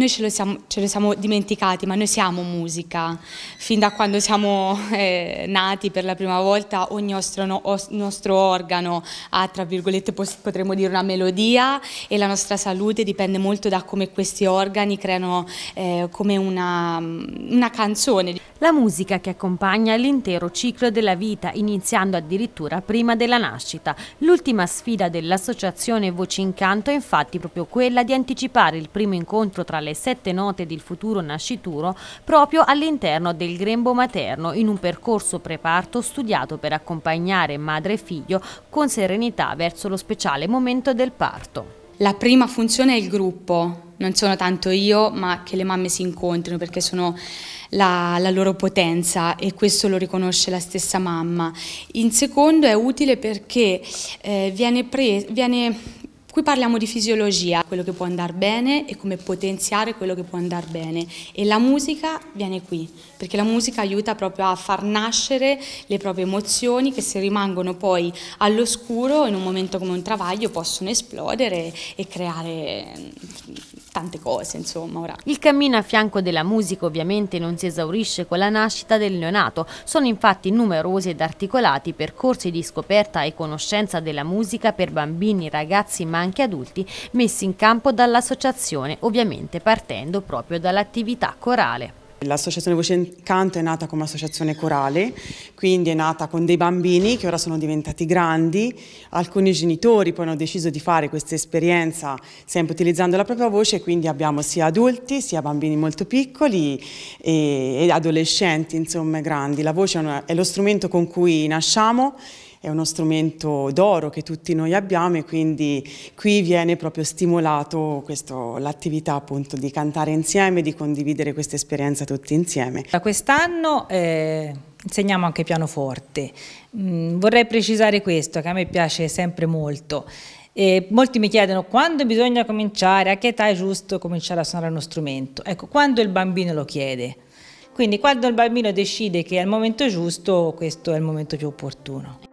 Noi ce, siamo, ce, lo siamo dimenticati, ma noi siamo musica. Fin da quando siamo eh, nati per la prima volta, ogni nostro, no, os, nostro organo ha, tra virgolette, potremmo dire una melodia e la nostra salute dipende molto da come questi organi creano eh, come una, mm, una canzone. La musica che accompagna l'intero ciclo della vita, iniziando addirittura prima della nascita. L'ultima sfida dell'associazione Voci in Canto è infatti proprio quella di anticipare il primo incontro tra le le sette note del futuro nascituro proprio all'interno del grembo materno in un percorso preparto studiato per accompagnare madre e figlio con serenità verso lo speciale momento del parto. La prima funzione è il gruppo, non sono tanto io, ma che le mamme si incontrino perché sono la, la, loro potenza e questo lo riconosce la stessa mamma. In secondo è utile perché eh, viene, pre, viene Qui parliamo di fisiologia, quello che può andare bene e come potenziare quello che può andare bene e la musica viene qui, perché la musica aiuta proprio a far nascere le proprie emozioni che se rimangono poi all'oscuro in un momento come un travaglio possono esplodere e creare tante cose, insomma. Ora. Il cammino a fianco della musica ovviamente non si esaurisce con la nascita del neonato, sono infatti numerosi ed articolati percorsi di scoperta e conoscenza della musica per bambini, ragazzi ma anche adulti messi in campo dall'associazione, ovviamente partendo proprio dall'attività corale. L'associazione Voce in Canto è nata come associazione corale, quindi è nata con dei bambini che ora sono diventati grandi, alcuni genitori poi hanno deciso di fare questa esperienza sempre utilizzando la propria voce, quindi abbiamo sia adulti sia bambini molto piccoli e, e adolescenti insomma grandi. La voce è, uno, è lo strumento con cui nasciamo è uno strumento d'oro che tutti noi abbiamo e quindi qui viene proprio stimolato l'attività appunto di cantare insieme, di condividere questa esperienza tutti insieme. Da quest'anno eh, insegniamo anche pianoforte, mm, vorrei precisare questo che a me piace sempre molto. E molti mi chiedono quando bisogna cominciare, a che età è giusto cominciare a suonare uno strumento. Ecco, quando il bambino lo chiede. Quindi quando il bambino decide che è il momento giusto, questo è il momento più opportuno.